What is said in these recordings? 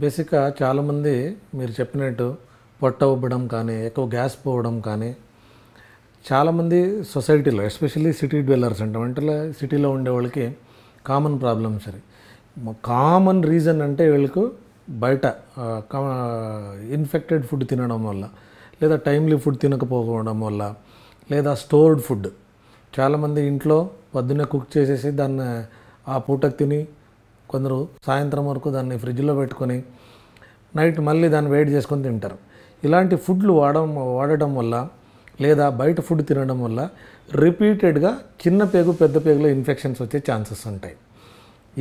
బేసిక్గా చాలామంది మీరు చెప్పినట్టు పొట్ట ఉబ్బడం కానీ ఎక్కువ గ్యాస్ పోవడం కానీ చాలామంది సొసైటీలో ఎస్పెషల్లీ సిటీ డ్వెల్లర్స్ అంటే అంటే సిటీలో ఉండే వాళ్ళకి కామన్ ప్రాబ్లమ్ సరే కామన్ రీజన్ అంటే వీళ్ళకు బయట ఇన్ఫెక్టెడ్ ఫుడ్ తినడం వల్ల లేదా టైమ్లీ ఫుడ్ తినకపోవడం వల్ల లేదా స్టోర్డ్ ఫుడ్ చాలామంది ఇంట్లో పొద్దున్నే కుక్ చేసేసి దాన్ని ఆ పూటకు తిని కొందరు సాయంత్రం వరకు దాన్ని ఫ్రిడ్జ్లో పెట్టుకొని నైట్ మళ్ళీ దాన్ని వెయిట్ చేసుకొని తింటారు ఇలాంటి ఫుడ్లు వాడడం వాడడం వల్ల లేదా బయట ఫుడ్ తినడం వల్ల రిపీటెడ్గా చిన్న పేగు పెద్ద పేగులో ఇన్ఫెక్షన్స్ వచ్చే ఛాన్సెస్ ఉంటాయి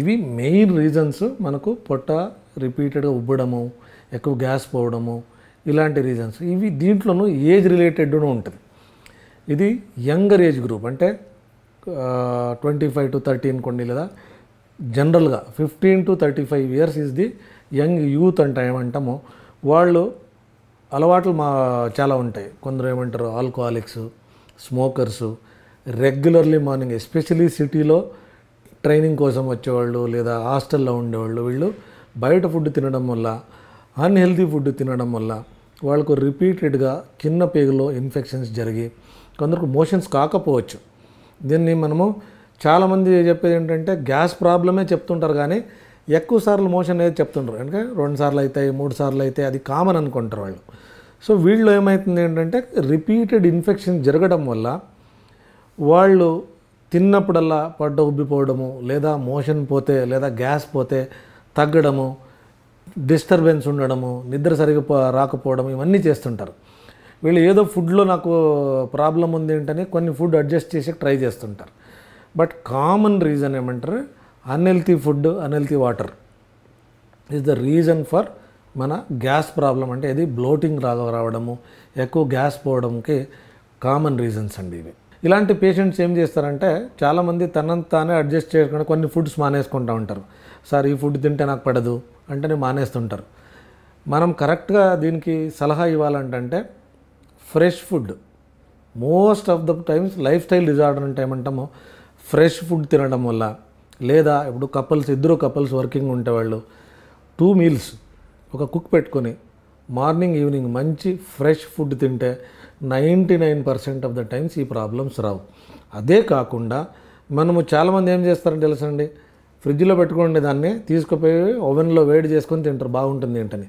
ఇవి మెయిన్ రీజన్స్ మనకు పొట్ట రిపీటెడ్గా ఉబ్బడము ఎక్కువ గ్యాస్ పోవడము ఇలాంటి రీజన్స్ ఇవి దీంట్లోనూ ఏజ్ రిలేటెడ్ను ఉంటుంది ఇది యంగర్ ఏజ్ గ్రూప్ అంటే ట్వంటీ ఫైవ్ టు థర్టీన్ కొన్ని లేదా జనరల్గా fifteen to thirty five years is the young youth అంట ఏమంటాము వాళ్ళు అలవాట్లు మా చాలా ఉంటాయి కొందరు ఏమంటారు alcoholics smokers regularly morning especially సిటీలో ట్రైనింగ్ కోసం వచ్చేవాళ్ళు లేదా హాస్టల్లో ఉండేవాళ్ళు వీళ్ళు బయట ఫుడ్ తినడం వల్ల అన్హెల్దీ ఫుడ్ తినడం వల్ల వాళ్ళకు రిపీటెడ్గా చిన్న పేగులో ఇన్ఫెక్షన్స్ జరిగి కొందరికి మోషన్స్ కాకపోవచ్చు దీన్ని మనము చాలామంది చెప్పేది ఏంటంటే గ్యాస్ ప్రాబ్లమే చెప్తుంటారు కానీ ఎక్కువ సార్లు మోషన్ అనేది చెప్తుంటారు అంటే రెండు సార్లు అయితే మూడు సార్లు అయితే అది కామన్ అనుకుంటారు వాళ్ళు సో వీళ్ళు ఏమవుతుంది ఏంటంటే రిపీటెడ్ ఇన్ఫెక్షన్ జరగడం వల్ల వాళ్ళు తిన్నప్పుడల్లా పడ్డ ఉబ్బిపోవడము లేదా మోషన్ పోతే లేదా గ్యాస్ పోతే తగ్గడము డిస్టర్బెన్స్ ఉండడము నిద్ర సరిగ్గా రాకపోవడం ఇవన్నీ చేస్తుంటారు వీళ్ళు ఏదో ఫుడ్లో నాకు ప్రాబ్లం ఉంది ఏంటని కొన్ని ఫుడ్ అడ్జస్ట్ చేసి ట్రై చేస్తుంటారు బట్ కామన్ రీజన్ ఏమంటారు unhealthy food unhealthy water is the reason for మన గ్యాస్ ప్రాబ్లం అంటే ఇది బ్లోటింగ్ రాగ రావడము ఎక్కువ గ్యాస్ పోవడంకి కామన్ రీజన్స్ అండి ఇవి ఇలాంటి పేషెంట్స్ ఏం చేస్తారంటే చాలామంది తనంత తానే అడ్జస్ట్ చేయకుండా కొన్ని ఫుడ్స్ మానేసుకుంటూ ఉంటారు సార్ ఈ ఫుడ్ తింటే నాకు పడదు అంటేనే మానేస్తుంటారు మనం కరెక్ట్గా దీనికి సలహా ఇవ్వాలంటే fresh food most of the times lifestyle disorder అంటే ఏమంటామో ఫ్రెష్ ఫుడ్ తినడం వల్ల లేదా ఇప్పుడు కపుల్స్ ఇద్దరు కపుల్స్ వర్కింగ్ ఉండేవాళ్ళు టూ మీల్స్ ఒక కుక్ పెట్టుకొని మార్నింగ్ ఈవినింగ్ మంచి ఫ్రెష్ ఫుడ్ తింటే ninety nine percent of the times ఈ ప్రాబ్లమ్స్ రావు అదే కాకుండా మనము చాలామంది ఏం చేస్తారని తెలుసండి ఫ్రిడ్జ్లో పెట్టుకోండి దాన్ని తీసుకుపోయి ఓవెన్లో వేడి చేసుకొని తింటారు బాగుంటుంది ఏంటని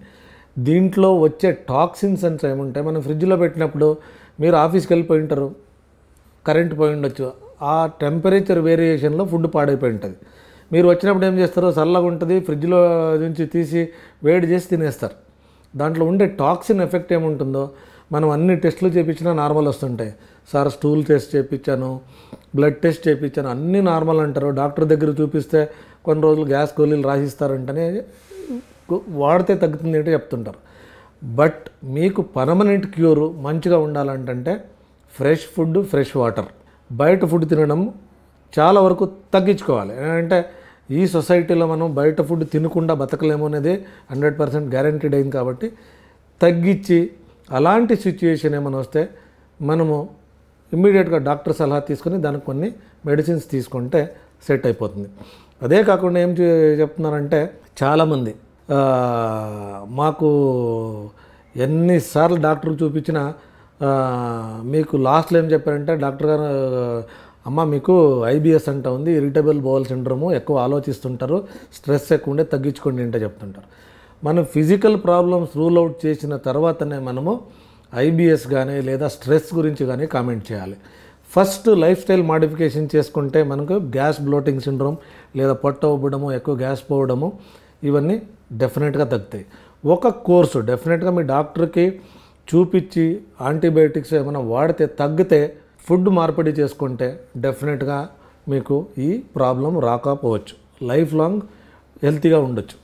దీంట్లో వచ్చే టాక్సిన్స్ అంటే ఏముంటాయి మనం ఫ్రిడ్జ్లో పెట్టినప్పుడు మీరు ఆఫీస్కి వెళ్ళిపోయి ఉంటారు కరెంట్ పోయి ఉండొచ్చు ఆ టెంపరేచర్ వేరియేషన్లో ఫుడ్ పాడైపోయి ఉంటుంది మీరు వచ్చినప్పుడు ఏం చేస్తారో చల్లగా ఉంటుంది ఫ్రిడ్జ్లో నుంచి తీసి వేడి చేసి తినేస్తారు దాంట్లో ఉండే టాక్సిన్ ఎఫెక్ట్ ఏముంటుందో మనం అన్ని టెస్టులు చేయించినా నార్మల్ వస్తుంటాయి సార్ స్టూల్ టెస్ట్ చేయించాను బ్లడ్ టెస్ట్ చేయించాను అన్నీ నార్మల్ అంటారు డాక్టర్ దగ్గర చూపిస్తే కొన్ని రోజులు గ్యాస్ గోళీలు రాసిస్తారంటనే వాడితే తగ్గుతుంది అంటే చెప్తుంటారు బట్ మీకు పర్మనెంట్ క్యూర్ మంచిగా ఉండాలంటే ఫ్రెష్ ఫుడ్ ఫ్రెష్ వాటర్ బయట ఫుడ్ తినడం చాలా వరకు తగ్గించుకోవాలి అంటే ఈ సొసైటీలో మనం బయట ఫుడ్ తినకుండా బతకలేము అనేది హండ్రెడ్ పర్సెంట్ గ్యారంటీడ్ అయింది కాబట్టి తగ్గించి అలాంటి సిచ్యుయేషన్ ఏమైనా వస్తే మనము ఇమ్మీడియట్గా డాక్టర్ సలహా తీసుకొని దానికి కొన్ని మెడిసిన్స్ తీసుకుంటే సెట్ అయిపోతుంది అదే కాకుండా ఏం చెప్తున్నారంటే చాలామంది మాకు ఎన్నిసార్లు డాక్టర్లు చూపించినా మీకు లాస్ట్లో ఏం చెప్పారంటే డాక్టర్ గారు అమ్మ మీకు ఐబిఎస్ అంట ఉంది ఇరిటబుల్ బౌల్ సిండ్రోము ఎక్కువ ఆలోచిస్తుంటారు స్ట్రెస్ ఎక్కువ ఉండే తగ్గించుకోండి అంటే చెప్తుంటారు మనం ఫిజికల్ ప్రాబ్లమ్స్ రూల్ అవుట్ చేసిన తర్వాతనే మనము ఐబిఎస్ కానీ లేదా స్ట్రెస్ గురించి కానీ కామెంట్ చేయాలి ఫస్ట్ లైఫ్ స్టైల్ మాడిఫికేషన్ చేసుకుంటే మనకు గ్యాస్ బ్లోటింగ్ సిండ్రోమ్ లేదా పొట్ట అవ్వడము ఎక్కువ గ్యాస్ పోవడము ఇవన్నీ డెఫినెట్గా తగ్గుతాయి ఒక కోర్సు డెఫినెట్గా మీ డాక్టర్కి చూపించి యాంటీబయోటిక్స్ ఏమైనా వాడితే తగ్గితే ఫుడ్ మార్పిడి చేసుకుంటే డెఫినెట్గా మీకు ఈ ప్రాబ్లం రాకపోవచ్చు లైఫ్ లాంగ్ హెల్తీగా ఉండొచ్చు